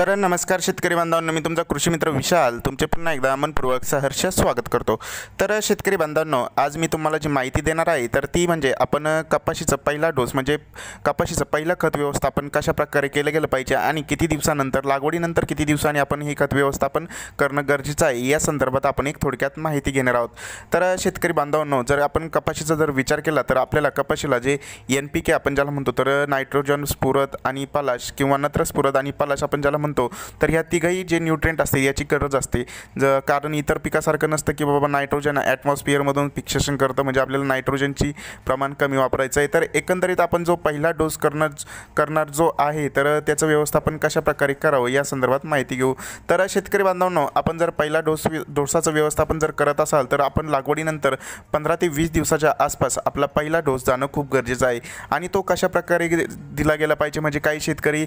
तर नमस्कार शेतकरी बांधवांना मी तुमचा कृषी मित्र विशाल तुमचे पुन्हा एकदा मनपूर्वक सहर्ष स्वागत करतो तर शेतकरी बांधवांनो आज मी तुम्हाला जी माहिती देणार आहे तर ती म्हणजे आपण कपाशीचं पहिला डोस म्हणजे कपाशीचं पहिलं खत व्यवस्थापन कशा प्रकारे केलं गेलं पाहिजे आणि किती दिवसानंतर लागवडीनंतर किती दिवसांनी आपण हे खत व्यवस्थापन करणं गरजेचं आहे या संदर्भात आपण एक थोडक्यात माहिती घेणार आहोत तर शेतकरी बांधवांनो जर आपण कपाशीचा जर विचार केला तर आपल्याला कपाशीला जे एन पी के आपण ज्याला म्हणतो तर नायट्रोजन स्फुरत आणि पलाश किंवा नत्रस्फुरत आणि पलाश आपण ज्याला म्हणतो म्हणतो तर ह्या तिघही जे न्यूट्रेंट असते याची गरज असते ज कारण इतर पिकासारखं नसतं की बाबा नायट्रोजन ॲटमॉस्फिअरमधून फिक्सेशन करतं म्हणजे आपल्याला नायट्रोजनची प्रमाण कमी वापरायचं आहे तर एकंदरीत आपण जो पहिला डोस करणार करणार जो आहे तर त्याचं व्यवस्थापन कशा प्रकारे करावं या संदर्भात माहिती घेऊ तर शेतकरी बांधवांनो आपण जर पहिला डोस डोसाचं व्यवस्थापन जर करत असाल तर आपण लागवडीनंतर पंधरा ते वीस दिवसाच्या आसपास आपला पहिला डोस जाणं खूप गरजेचं आहे आणि तो कशा प्रकारे दिला गेला पाहिजे म्हणजे काही शेतकरी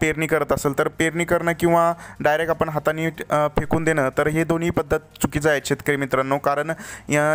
पेरणी करत असेल तर पेरणी पेरणी करणं किंवा डायरेक्ट आपण हाताने फेकून देणं तर हे दोन्ही पद्धत चुकीचं आहे शेतकरी मित्रांनो कारण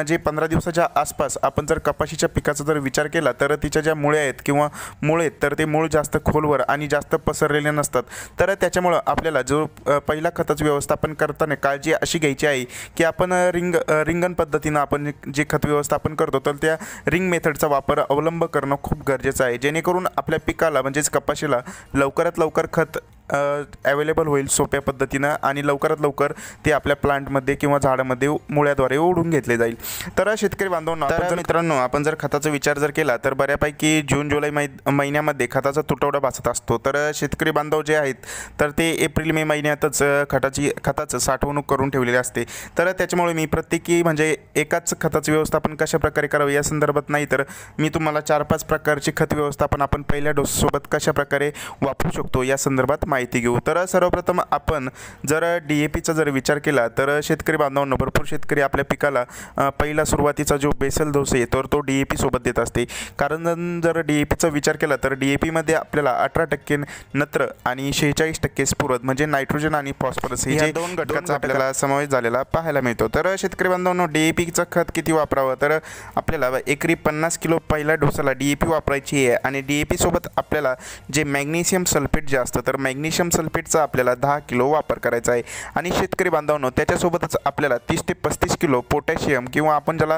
जे पंधरा दिवसाच्या आसपास आपण जर कपाशीच्या पिकाचा जर विचार केला तर तिच्या ज्या मुळे आहेत किंवा मुळे आहेत तर ते मूळ जास्त खोलवर आणि जास्त पसरलेले नसतात तर त्याच्यामुळं आपल्याला जो पहिला खताचं व्यवस्थापन करताना काळजी अशी घ्यायची आहे की आपण रिंग रिंगण पद्धतीनं आपण जे खत व्यवस्थापन करतो तर त्या रिंग मेथडचा वापर अवलंब करणं खूप गरजेचं आहे जेणेकरून आपल्या पिकाला म्हणजेच कपाशीला लवकरात लवकर खत अवेलेबल होईल सोप्या पद्धतीनं आणि लवकरात लवकर ते आपल्या प्लांटमध्ये किंवा झाडामध्ये मुळ्याद्वारे ओढून घेतले जाईल तर शेतकरी बांधवांना तर मित्रांनो आपण जर खताचा विचार जर केला तर बऱ्यापैकी जून जुलै महिन्यामध्ये खताचा तुटवडा भासत असतो तर शेतकरी बांधव जे आहेत तर ते एप्रिल मे महिन्यातच खताची खताचं साठवणूक करून ठेवलेले असते तर त्याच्यामुळे मी प्रत्येकी म्हणजे एकाच खताचं व्यवस्थापन कशाप्रकारे करावं या संदर्भात नाही तर मी तुम्हाला चार पाच प्रकारची खत व्यवस्थापन आपण पहिल्या डोससोबत कशाप्रकारे वापरू शकतो या संदर्भात माहिती माहिती घेऊ तर सर्वप्रथम आपण जर डी ए पीचा जर विचार केला तर शेतकरी बांधवांना भरपूर शेतकरी आपल्या पिकाला पहिला सुरुवातीचा जो बेसल दोस आहे तर तो डी ए पीसोबत देत असते कारण जर डी ए पीचा विचार केला तर डी ए पीमध्ये आपल्याला अठरा टक्के नत्र आणि शेहेचाळीस टक्के स्फुरद म्हणजे नायट्रोजन आणि फॉस्फरस हे दोन घटकांचा आपल्याला समावेश झालेला पाहायला मिळतो तर शेतकरी बांधवांना डी ए पीचं खत किती वापरावं तर आपल्याला एकरी पन्नास किलो पहिल्या डोसाला डी ए पी वापरायची आहे आणि डी ए पीसोबत आपल्याला जे मॅग्नेशियम सल्फेट जे असतं तर मॅग्ने मॅग्नेशियम सल्फेटचा आपल्याला दहा किलो वापर करायचा आहे आणि शेतकरी बांधवांनो त्याच्यासोबतच आपल्याला तीस ते पस्तीस किलो पोटॅशियम किंवा आपण ज्याला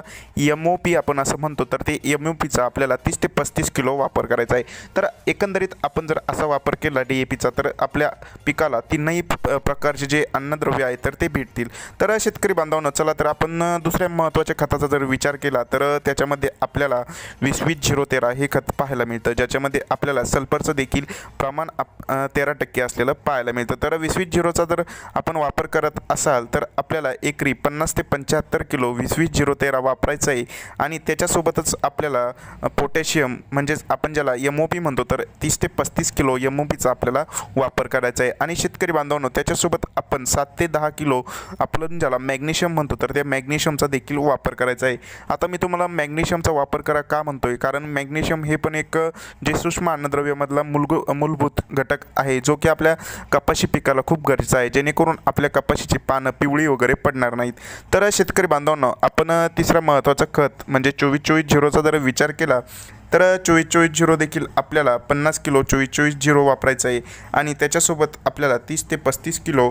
एम ओ पी आपण असं म्हणतो तर ते एम ओ पीचा आपल्याला तीस ते पस्तीस किलो वापर करायचा आहे तर एकंदरीत आपण जर असा वापर केला डी ए पीचा तर आपल्या पिकाला तीनही प्रकारचे जे अन्नद्रव्य आहे तर ते भेटतील तर शेतकरी बांधवांनो चला तर आपण दुसऱ्या महत्त्वाच्या खताचा जर विचार केला तर त्याच्यामध्ये आपल्याला वीस वीस झिरो तेरा हे खत पाहायला मिळतं ज्याच्यामध्ये आपल्याला सल्फरचं देखील प्रमाण आप तेरा टक्के टक्के असलेलं पाहायला मिळतं तर वीस वीस झिरोचा जर आपण वापर करत असाल तर आपल्याला एकरी पन्नास ते पंच्याहत्तर किलो वीस वीस झिरो तेरा वापरायचं आहे आणि त्याच्यासोबतच आपल्याला पोटॅशियम म्हणजेच आपण ज्याला एम ओ पी म्हणतो तर तीस ते पस्तीस किलो एम ओ पीचा आपल्याला वापर करायचा आहे आणि शेतकरी बांधवांनो त्याच्यासोबत आपण सात ते दहा किलो आपण ज्याला मॅग्नेशियम म्हणतो तर त्या मॅग्नेशियमचा देखील वापर करायचा आहे आता मी तुम्हाला मॅग्नेशियमचा वापर करा का म्हणतो आहे कारण मॅग्नेशियम हे पण एक जे सूक्ष्म अन्नद्रव्यमधला मूलभूत मूलभूत घटक आहे जो की आपल्या कपाशी पिकाला खूप गरजेचं आहे जेणेकरून आपल्या कपाशीची पानं पिवळी वगैरे पडणार नाहीत तर शेतकरी बांधवांना आपण तिसरा महत्त्वाचा खत म्हणजे चोवीस चोवीस झिरोचा जर विचार केला तर चोवीस चोवीस झिरो देखील आपल्याला पन्नास किलो चोवीस चोवीस झिरो वापरायचं आहे आणि त्याच्यासोबत आपल्याला तीस ते पस्तीस किलो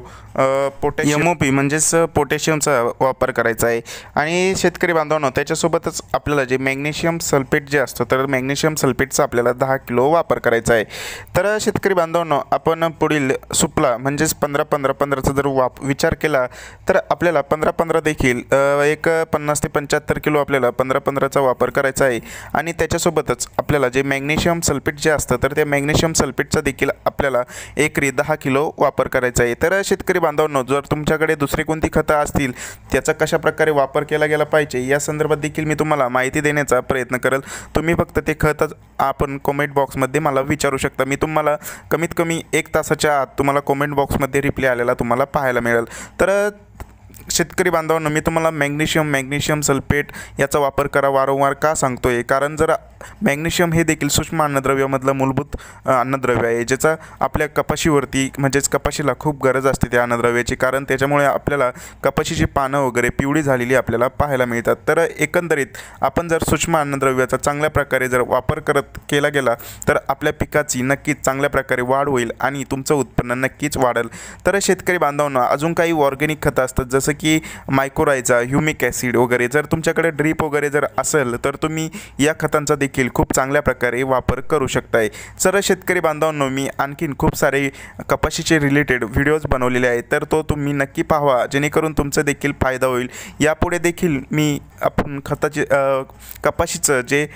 पोटॅशियम ओ पी म्हणजेच पोटॅशियमचा वापर करायचा आहे आणि शेतकरी बांधवांनो त्याच्यासोबतच आपल्याला जे मॅग्नेशियम सल्फेट जे असतं तर मॅग्नेशियम सल्फेटचा आपल्याला दहा किलो वापर करायचा आहे तर शेतकरी बांधवांनो आपण पुढील सुपला म्हणजेच पंधरा पंधरा पंधराचा जर वाप विचार केला तर आपल्याला पंधरा पंधरा देखील एक पन्नास ते पंच्याहत्तर किलो आपल्याला पंधरा पंधराचा वापर करायचा आहे आणि त्याच्यासोबत सोबतच आपल्याला जे मॅग्नेशियम सल्फेट जे असतं तर त्या मॅग्नेशियम सल्फेटचा देखील आपल्याला एकरी दहा किलो वापर करायचा आहे तर शेतकरी बांधवांनो जर तुमच्याकडे दुसरी कोणती खतं असतील त्याचा कशा प्रकारे वापर केला गेला पाहिजे या संदर्भात देखील मी तुम्हाला माहिती देण्याचा प्रयत्न करेल तुम्ही फक्त ते खत आपण कॉमेंट बॉक्समध्ये मला विचारू शकता मी तुम्हाला कमीत कमी एक तासाच्या आत तुम्हाला कॉमेंट बॉक्समध्ये रिप्लाय आलेला तुम्हाला पाहायला मिळेल तर शेतकरी बांधवांनो मी तुम्हाला मॅग्नेशियम मॅग्नेशियम सल्फेट याचा वापर करा वारंवार का सांगतो आहे कारण जर मॅग्नेशियम हे देखील सूक्ष्म अन्नद्रव्यामधलं मूलभूत अन्नद्रव्य आहे ज्याचा आपल्या कपाशीवरती म्हणजेच कपाशीला खूप गरज असते त्या अन्नद्रव्याची कारण त्याच्यामुळे आपल्याला कपाशीची पानं वगैरे पिवळी झालेली आपल्याला पाहायला मिळतात तर एकंदरीत आपण जर सूक्ष्म अन्नद्रव्याचा चांगल्या प्रकारे जर वापर करत केला गेला तर आपल्या पिकाची नक्कीच चांगल्या प्रकारे वाढ होईल आणि तुमचं उत्पन्न नक्कीच वाढेल तर शेतकरी बांधवांना अजून काही ऑर्गेनिक खतं असतात जसं जसं की मायकोरायझा ह्युमिक ॲसिड वगैरे जर तुमच्याकडे ड्रीप वगैरे जर असेल तर तुम्ही या खतांचा देखील खूप चांगल्या प्रकारे वापर करू शकताय सर्व शेतकरी बांधवांनो मी आणखीन खूप सारे कपाशीचे रिलेटेड व्हिडिओज बनवलेले आहेत तर तो तुम्ही नक्की पाहावा जेणेकरून तुमचा देखील फायदा होईल यापुढे देखील मी आपण खताचे कपाशीचं जे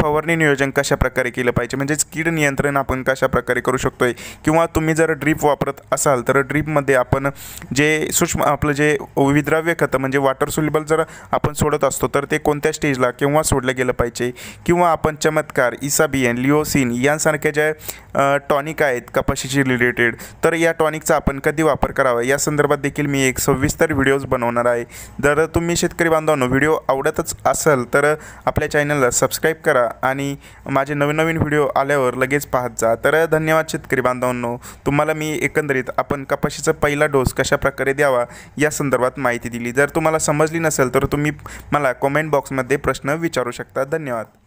फवारणी नियोजन कशाप्रकारे केलं पाहिजे म्हणजेच कीड नियंत्रण आपण कशाप्रकारे करू शकतो किंवा तुम्ही जर ड्रीप वापरत असाल तर ड्रीपमध्ये आपण जे सूक्ष्म आपलं जे विद्राव्य खतं म्हणजे वॉटर सुलेबल जर आपण सोडत असतो तर ते कोणत्या स्टेजला केव्हा सोडलं गेलं पाहिजे किंवा आपण चमत्कार इसाबियन लिओसिन यांसारख्या ज्या टॉनिक आहेत कपाशीशी रिलेटेड तर या टॉनिकचा आपण कधी वापर करावा या संदर्भात देखील मी एक सविस्तर व्हिडिओज बनवणार आहे जर तुम्ही शेतकरी बांधवांनो व्हिडिओ आवडतच असेल तर आपल्या चॅनलला सबस्क्राईब करा आणि माझे नवीन नवीन व्हिडिओ आल्यावर लगेच पाहत जा तर धन्यवाद शेतकरी बांधवांनो तुम्हाला मी एकंदरीत आपण कपाशीचा पहिला डोस कशाप्रकारे द्यावा या संदर्भात माहिती दिली जर तुम्हाला समजली नसेल तर तुम्ही मला कॉमेंट बॉक्समध्ये प्रश्न विचारू शकता धन्यवाद